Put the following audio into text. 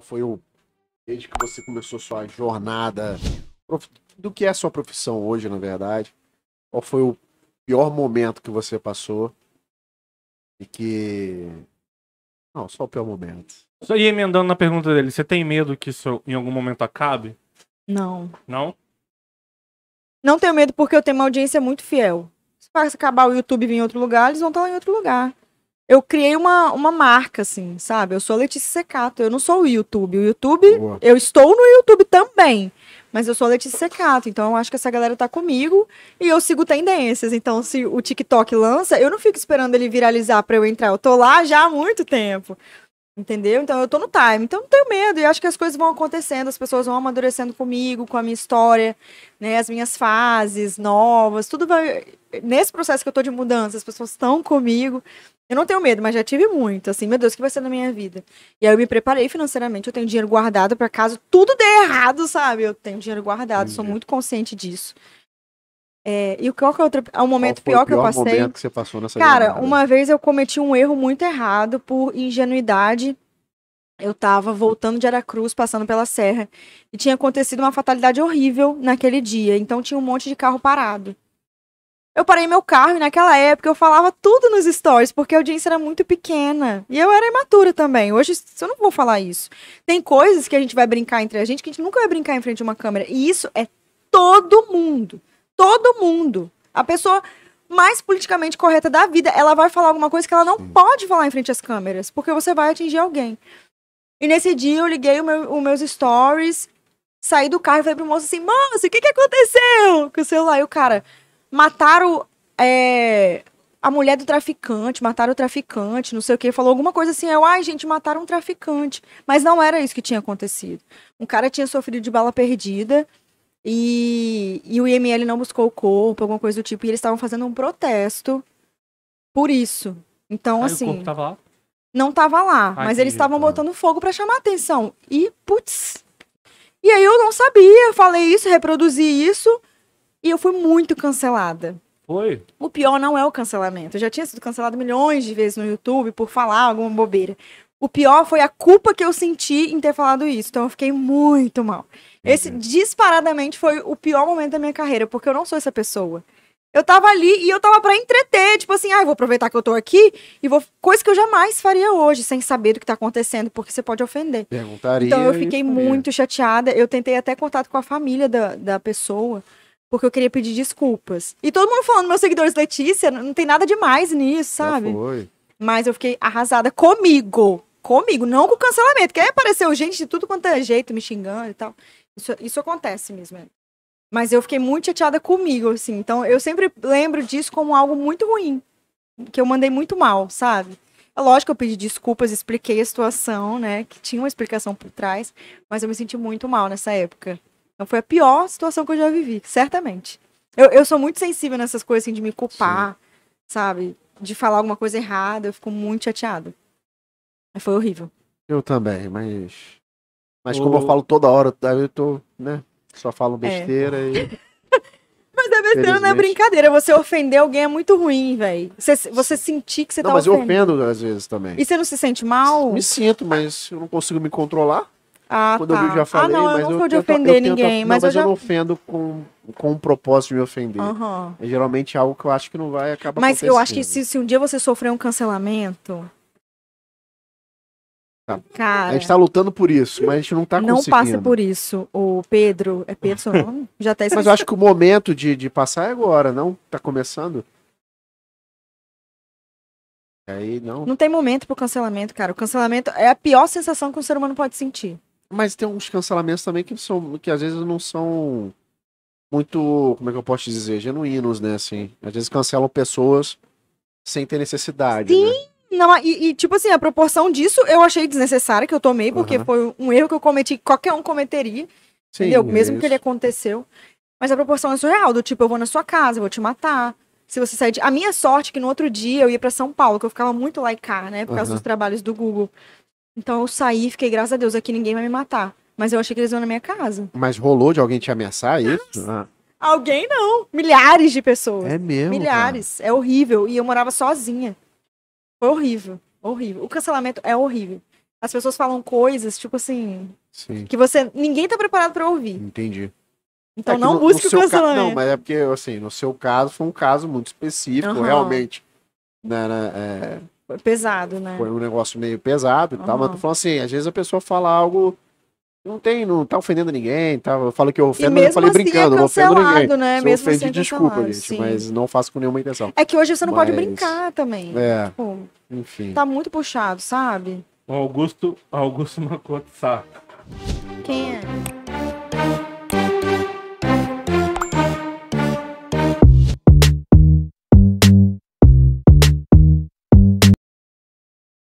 Qual foi o. Desde que você começou sua jornada. Do que é sua profissão hoje, na verdade? Qual foi o pior momento que você passou? E que. Não, só o pior momento. Só ia emendando na pergunta dele. Você tem medo que isso em algum momento acabe? Não. Não? Não tenho medo porque eu tenho uma audiência muito fiel. Se acabar o YouTube vir em outro lugar, eles vão estar em outro lugar eu criei uma, uma marca, assim, sabe? Eu sou Letícia Secato, eu não sou o YouTube. O YouTube, Boa. eu estou no YouTube também. Mas eu sou Letícia Secato, então eu acho que essa galera tá comigo e eu sigo tendências. Então, se o TikTok lança, eu não fico esperando ele viralizar para eu entrar. Eu tô lá já há muito tempo. Entendeu? Então eu tô no time. Então não tenho medo. E acho que as coisas vão acontecendo, as pessoas vão amadurecendo comigo, com a minha história, né? As minhas fases novas, tudo vai. Nesse processo que eu tô de mudança, as pessoas estão comigo. Eu não tenho medo, mas já tive muito, assim, meu Deus, o que vai ser na minha vida? E aí eu me preparei financeiramente, eu tenho dinheiro guardado para caso tudo dê errado, sabe? Eu tenho dinheiro guardado, Entendi. sou muito consciente disso. É, e qual que é outro, o é momento pior o pior que eu passei? Momento que você passou nessa Cara, jornada? uma vez eu cometi um erro muito errado por ingenuidade. Eu tava voltando de Aracruz, passando pela serra, e tinha acontecido uma fatalidade horrível naquele dia. Então tinha um monte de carro parado. Eu parei meu carro e naquela época eu falava tudo nos stories, porque a audiência era muito pequena. E eu era imatura também. Hoje eu não vou falar isso. Tem coisas que a gente vai brincar entre a gente que a gente nunca vai brincar em frente de uma câmera. E isso é todo mundo. Todo mundo. A pessoa mais politicamente correta da vida, ela vai falar alguma coisa que ela não pode falar em frente às câmeras, porque você vai atingir alguém. E nesse dia eu liguei os meu, meus stories, saí do carro e falei pro moço assim: moço, o que, que aconteceu? Com o celular. E o cara mataram é, a mulher do traficante, mataram o traficante, não sei o que. Falou alguma coisa assim, eu, ai, gente, mataram um traficante. Mas não era isso que tinha acontecido. Um cara tinha sofrido de bala perdida e, e o IML não buscou o corpo, alguma coisa do tipo. E eles estavam fazendo um protesto por isso. Então, assim. O corpo tava lá? Não tava lá, ai, ah, mas eles estavam tá. botando fogo para chamar atenção. E, putz. E aí eu não sabia, falei isso, reproduzi isso. E eu fui muito cancelada. Foi? O pior não é o cancelamento. Eu já tinha sido cancelado milhões de vezes no YouTube por falar alguma bobeira. O pior foi a culpa que eu senti em ter falado isso. Então eu fiquei muito mal. Esse disparadamente foi o pior momento da minha carreira, porque eu não sou essa pessoa. Eu tava ali e eu tava para entreter, tipo assim, ah, eu vou aproveitar que eu tô aqui e vou. Coisa que eu jamais faria hoje, sem saber do que tá acontecendo, porque você pode ofender. Perguntaria. Então eu fiquei muito chateada. Eu tentei até contato com a família da, da pessoa porque eu queria pedir desculpas. E todo mundo falando, meus seguidores, Letícia, não tem nada demais nisso, sabe? Já foi. Mas eu fiquei arrasada comigo. Comigo, não com o cancelamento. Que aí apareceu gente de tudo quanto é jeito, me xingando e tal. Isso, isso acontece mesmo. É. Mas eu fiquei muito chateada comigo, assim. Então, eu sempre lembro disso como algo muito ruim. Que eu mandei muito mal, sabe? É lógico que eu pedi desculpas, expliquei a situação, né? Que tinha uma explicação por trás. Mas eu me senti muito mal nessa época. Então foi a pior situação que eu já vivi, certamente. Eu, eu sou muito sensível nessas coisas assim, de me culpar, Sim. sabe? De falar alguma coisa errada, eu fico muito chateado. Mas foi horrível. Eu também, mas. Mas o... como eu falo toda hora, eu tô, né? Só falo é. besteira é. e. Mas a besteira não é brincadeira. Você ofender alguém é muito ruim, velho. Você, você sentir que você não, tá mas ofendendo. mas eu ofendo às vezes também. E você não se sente mal? Me sinto, mas eu não consigo me controlar. Ah, Quando tá. Ah, eu já falei, ah, não, mas eu não sou eu de ofender eu tento, ninguém. Não, mas, mas eu, já... eu, não ofendo com, com o propósito de me ofender. Uhum. É geralmente algo que eu acho que não vai acabar Mas eu acho que se, se um dia você sofrer um cancelamento, tá. Cara, a gente tá lutando por isso, mas a gente não tá não conseguindo. Não passa por isso. O Pedro, é Pedro Já tá Mas eu acho que o momento de, de passar é agora, não? Tá começando? Aí não. Não tem momento pro cancelamento, cara. O cancelamento é a pior sensação que um ser humano pode sentir. Mas tem uns cancelamentos também que são que às vezes não são muito, como é que eu posso dizer, genuínos, né, assim. Às vezes cancelam pessoas sem ter necessidade, Sim. Né? Não, e, e, tipo assim, a proporção disso eu achei desnecessária que eu tomei, porque uhum. foi um erro que eu cometi, qualquer um cometeria. Sim, entendeu? Mesmo isso. que ele aconteceu. Mas a proporção é surreal, do tipo, eu vou na sua casa, eu vou te matar. Se você sair de... A minha sorte é que no outro dia eu ia para São Paulo, que eu ficava muito lá e cá, né? Por causa uhum. dos trabalhos do Google. Então eu saí e fiquei, graças a Deus, aqui ninguém vai me matar. Mas eu achei que eles iam na minha casa. Mas rolou de alguém te ameaçar é isso? Ah. Alguém não. Milhares de pessoas. É mesmo? Milhares. Cara. É horrível. E eu morava sozinha. Foi horrível. Horrível. O cancelamento é horrível. As pessoas falam coisas, tipo assim. Sim. Que você. Ninguém tá preparado para ouvir. Entendi. Então é não no, busque no o cancelamento. Ca... Não, mas é porque, assim, no seu caso, foi um caso muito específico, uhum. realmente né, né, é, foi pesado, né? Foi um negócio meio pesado e tal, mas tu falou assim, às vezes a pessoa fala algo. Não tem, não tá ofendendo ninguém, tá? Eu falo que eu ofendo, eu falei assim é brincando, é não ofendo ninguém. Né? Se mesmo ofende, assim é desculpa, gente, sim. mas não faço com nenhuma intenção. É que hoje você não mas... pode brincar também. É. Tipo, enfim. Tá muito puxado, sabe? O Augusto, Augusto Makotsá. Quem é?